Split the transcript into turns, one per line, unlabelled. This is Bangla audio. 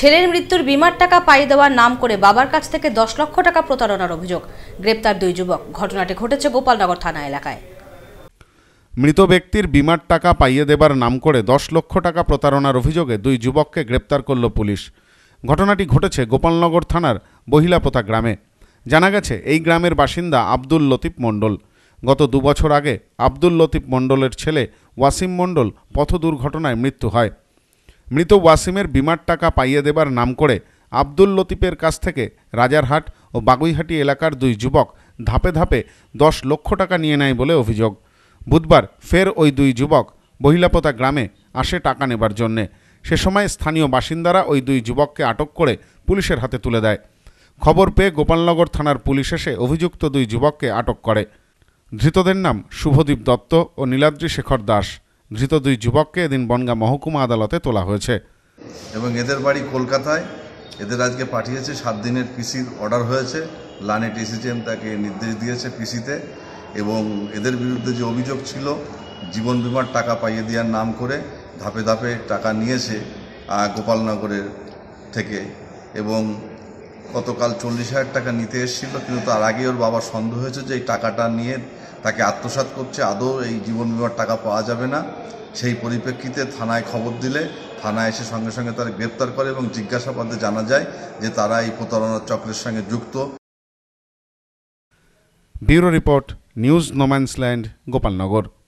ছেলের মৃত্যুর বিমার টাকা পাই দেওয়ার নাম করে বাবার কাছ থেকে দশ লক্ষ টাকা প্রতারণার অভিযোগ গ্রেপ্তার দুই যুবক ঘটনাটি ঘটেছে গোপালনগর থানা এলাকায়
মৃত ব্যক্তির বিমার টাকা পাইয়ে দেবার নাম করে দশ লক্ষ টাকা প্রতারণার অভিযোগে দুই যুবককে গ্রেপ্তার করল পুলিশ ঘটনাটি ঘটেছে গোপালনগর থানার বহিলাপোতা গ্রামে জানা গেছে এই গ্রামের বাসিন্দা আব্দুল লতিফ মণ্ডল গত দুবছর আগে আব্দুল লতিফ মণ্ডলের ছেলে ওয়াসিম মণ্ডল পথ দুর্ঘটনায় মৃত্যু হয় মৃত ওয়াসিমের বিমার টাকা পাইয়ে দেবার নাম করে আব্দুল লতিফের কাছ থেকে রাজারহাট ও বাগুইহাটি এলাকার দুই যুবক ধাপে ধাপে দশ লক্ষ টাকা নিয়ে নেয় বলে অভিযোগ বুধবার ফের ওই দুই যুবক বহিলাপতা গ্রামে আসে টাকা নেবার জন্যে সে সময় স্থানীয় বাসিন্দারা ওই দুই যুবককে আটক করে পুলিশের হাতে তুলে দেয় খবর পেয়ে গোপালনগর থানার পুলিশ এসে অভিযুক্ত দুই যুবককে আটক করে ধৃতদের নাম শুভদীপ দত্ত ও নীলাদ্রি শেখর দাস ধৃত দুই যুবককে এদিন বনগা মহকুমা আদালতে তোলা হয়েছে
এবং এদের বাড়ি কলকাতায় এদের আজকে পাঠিয়েছে সাত দিনের পিসির অর্ডার হয়েছে লানে টিসিজিএম তাকে নির্দেশ দিয়েছে পিসিতে এবং এদের বিরুদ্ধে যে অভিযোগ ছিল জীবন বিমার টাকা পাইয়ে দেওয়ার নাম করে ধাপে ধাপে টাকা নিয়েছে গোপালনগরের থেকে এবং গতকাল চল্লিশ হাজার টাকা নিতে এসেছিল কিন্তু তার আগে ওর বাবার সন্দেহ হয়েছে যে এই টাকাটা নিয়ে তাকে আত্মসাত করছে আদৌ এই জীবন বিমার টাকা পাওয়া যাবে না সেই পরিপ্রেক্ষিতে থানায় খবর দিলে থানায় এসে সঙ্গে সঙ্গে তারা গ্রেপ্তার করে এবং জিজ্ঞাসাবাদে জানা যায় যে তারা এই প্রতারণার চক্রের সঙ্গে যুক্ত
bureau report news no man's land Gopalnagar